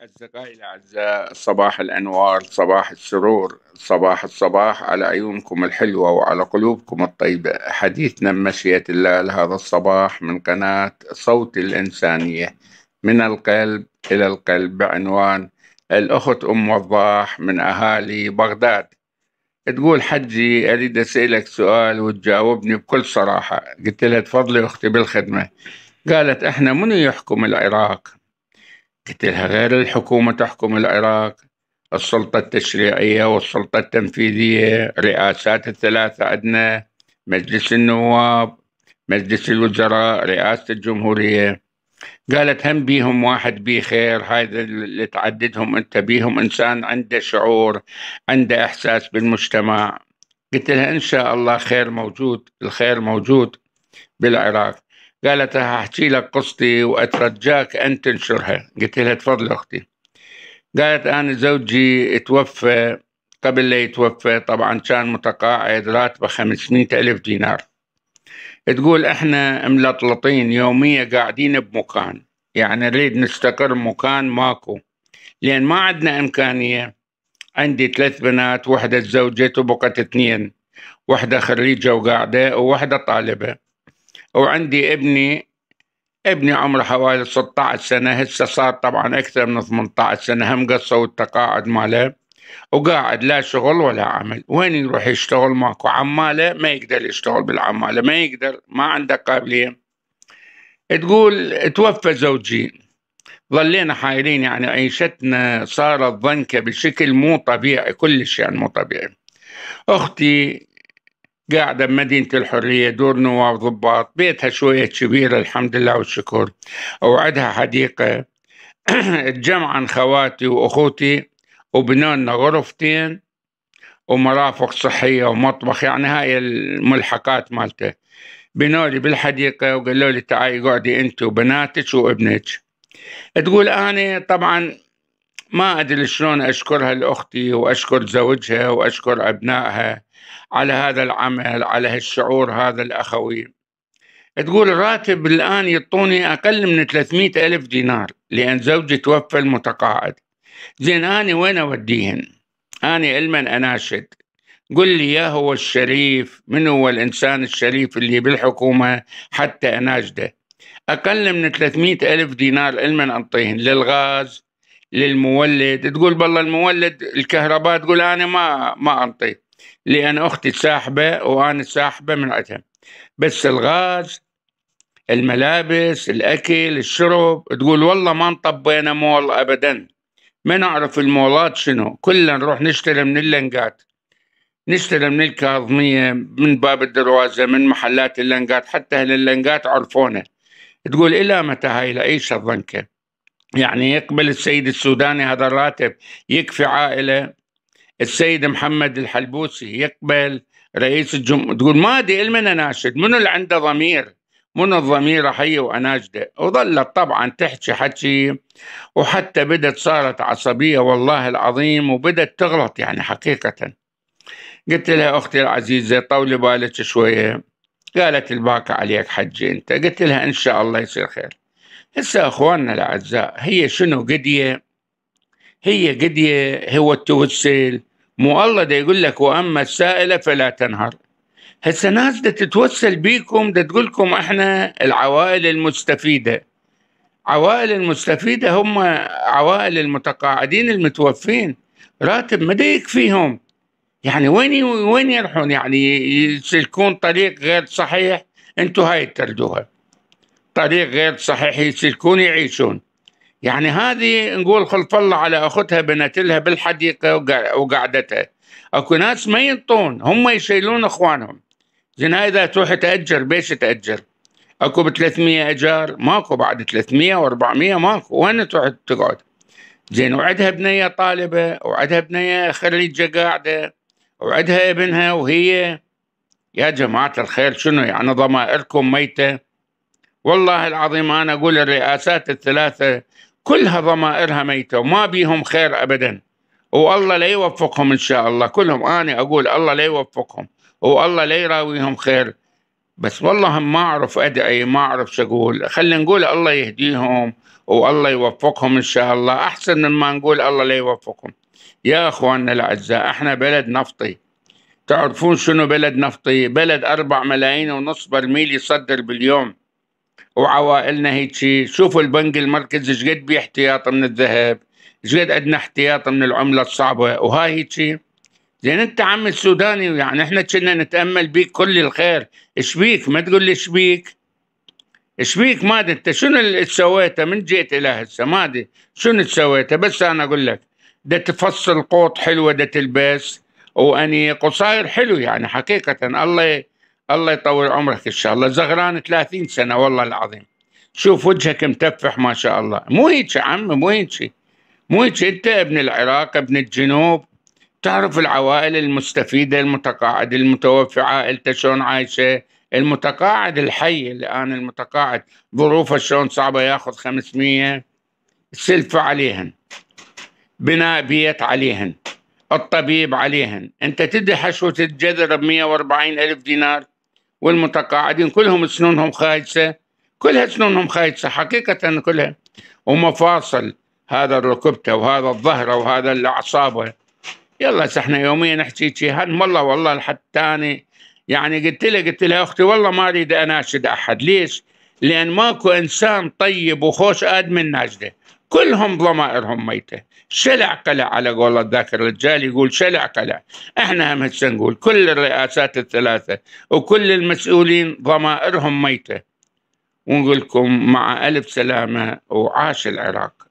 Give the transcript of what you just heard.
أصدقائي الأعزاء صباح الأنوار صباح السرور صباح الصباح على عيونكم الحلوة وعلى قلوبكم الطيبة حديثنا مشية الله لهذا الصباح من قناة صوت الإنسانية من القلب إلى القلب بعنوان الأخت أم وضاح من أهالي بغداد تقول حجي أريد أسألك سؤال وتجاوبني بكل صراحة قلت لها تفضلي أختي بالخدمة قالت احنا منو يحكم العراق قلت لها غير الحكومة تحكم العراق السلطة التشريعية والسلطة التنفيذية رئاسات الثلاثة عندنا مجلس النواب مجلس الوزراء رئاسة الجمهورية قالت هم بيهم واحد بي خير هذا اللي تعددهم انت بيهم انسان عنده شعور عنده احساس بالمجتمع قلت لها ان شاء الله خير موجود الخير موجود بالعراق قالت احكي لك قصتي وأترجاك أن تنشرها قلت لها تفضل أختي قالت أنا زوجي توفى قبل لا يتوفى طبعا كان متقاعد راتبه 500 ألف دينار تقول احنا ملطلطين يومية قاعدين بمكان يعني نريد نستقر مكان ماكو لأن ما عندنا إمكانية عندي ثلاث بنات وحدة تزوجت وبقت اثنين وحدة خريجة وقاعدة وواحدة طالبة وعندي ابني ابني عمره حوالي 16 سنة هسه صار طبعا أكثر من 18 سنة هم قصوا التقاعد ماله وقاعد لا شغل ولا عمل وين يروح يشتغل ماكو عمالة ما يقدر يشتغل بالعمالة ما يقدر ما عنده قابلية تقول توفى زوجي ظلينا حايرين يعني عيشتنا صارت ضنكة بشكل مو طبيعي كلش يعني مو طبيعي أختي قاعدة بمدينة الحرية دور نواب ضباط بيتها شوية كبيرة الحمد لله والشكر وعدها حديقة تجمعن خواتي وأخوتي وبنونا غرفتين ومرافق صحية ومطبخ يعني هاي الملحقات مالته بنولي بالحديقة وقالوا لي تعالي قعدي أنت وبناتك وابنك تقول أنا طبعا ما أدري شلون أشكرها لأختي وأشكر زوجها وأشكر أبنائها على هذا العمل على هالشعور هذا الأخوي تقول الراتب الآن يعطوني أقل من 300 ألف دينار لأن زوجي توفى المتقاعد زين أنا وين أوديهن أنا علما أناشد قل لي يا هو الشريف من هو الإنسان الشريف اللي بالحكومة حتى أناشده أقل من 300 ألف دينار علما أنطيهن للغاز للمولد تقول بالله المولد الكهرباء تقول انا ما ما انطي لان اختي ساحبه وانا ساحبه من عندها بس الغاز الملابس الاكل الشرب تقول والله ما انطبينا مول ابدا ما نعرف المولات شنو كلنا نروح نشتري من اللنقات نشتري من الكاظمية من باب الدروازة من محلات اللنقات حتى أهل اللنقات عرفونا تقول إلى متى هاي العيشة الضنكة يعني يقبل السيد السوداني هذا الراتب يكفي عائلة السيد محمد الحلبوسي يقبل رئيس الجمهور تقول ما ادري المنا ناشد منو اللي عنده ضمير منو الضمير حي واناشده وظلت طبعا تحكي حكي وحتى بدت صارت عصبيه والله العظيم وبدت تغلط يعني حقيقه قلت لها اختي العزيزه طولي بالك شويه قالت الباك عليك حجي انت قلت لها ان شاء الله يصير خير هسه أخواننا الأعزاء هي شنو قدية هي قدية هو التوسل مو الله دا يقول لك وأما السائلة فلا تنهر هسه ناس دا تتوسل بيكم دا تقول لكم احنا العوائل المستفيده عوائل المستفيده هم عوائل المتقاعدين المتوفين راتب ما يكفيهم يعني وين وين يروحون يعني يسلكون طريق غير صحيح انتم هاي تردوها طريق غير صحيح يسلكون يعيشون يعني هذه نقول خلف الله على اختها بنت لها بالحديقه وقعدتها اكو ناس ما ينطون هم يشيلون اخوانهم زين هاي اذا تروح تاجر بيش تاجر اكو ب 300 اجار ماكو بعد 300 و400 ماكو وين تروح تقعد زين وعدها بنيه طالبه وعدها بنيه خريجه قاعده وعدها ابنها وهي يا جماعه الخير شنو يعني ضمائركم ميته والله العظيم أنا أقول الرئاسات الثلاثة كلها ضمائرها ميتة وما بيهم خير أبدا والله لا يوفقهم إن شاء الله كلهم أنا أقول الله لا يوفقهم والله لا يراويهم خير بس والله ما أعرف أدعي ما أعرف شو أقول خلينا نقول الله يهديهم والله يوفقهم إن شاء الله أحسن مما نقول الله لا يوفقهم يا أخواننا الأعزاء إحنا بلد نفطي تعرفون شنو بلد نفطي بلد أربع ملايين ونص برميل يصدر باليوم وعوائلنا هيك شوفوا البنك المركزي شقد بيه احتياط من الذهب شقد عندنا احتياط من العمله الصعبه وهاي هيك زين انت عم السوداني يعني احنا كنا نتامل بيك كل الخير ايش بيك ما تقول لي ايش بيك ايش بيك ما ادري انت شنو اللي سويته من جيت الى هسه ما ادري شنو سويته بس انا اقول لك ده تفصل قوط حلوه ده تلبس واني قصاير حلو يعني حقيقه الله الله يطول عمرك ان شاء الله زغران 30 سنه والله العظيم شوف وجهك متفح ما شاء الله مو هيك يا عم مو هيك مو هيك انت ابن العراق ابن الجنوب تعرف العوائل المستفيده المتقاعد المتوفي عائلته شلون عايشه المتقاعد الحي الان المتقاعد ظروفه شلون صعبه ياخذ 500 سلفه عليهن بناء بيت عليهن الطبيب عليهن انت تدي حشوة الجذر ب 140 ألف دينار والمتقاعدين كلهم سنونهم خايسة كلها سنونهم خايسة حقيقة كلها ومفاصل هذا الركبته وهذا الظهره وهذا الأعصابه يلا احنا يوميا نحكي شي هم والله والله حتى أنا يعني قلت لها قلت لها أختي والله ما أريد أناشد أحد ليش؟ لأن ماكو إنسان طيب وخوش آدم ناجده كلهم ضمائرهم ميتة شلع قلع على قول الذاكر الرجال يقول شلع قلع احنا هم نقول كل الرئاسات الثلاثة وكل المسؤولين ضمائرهم ميتة ونقول لكم مع ألف سلامة وعاش العراق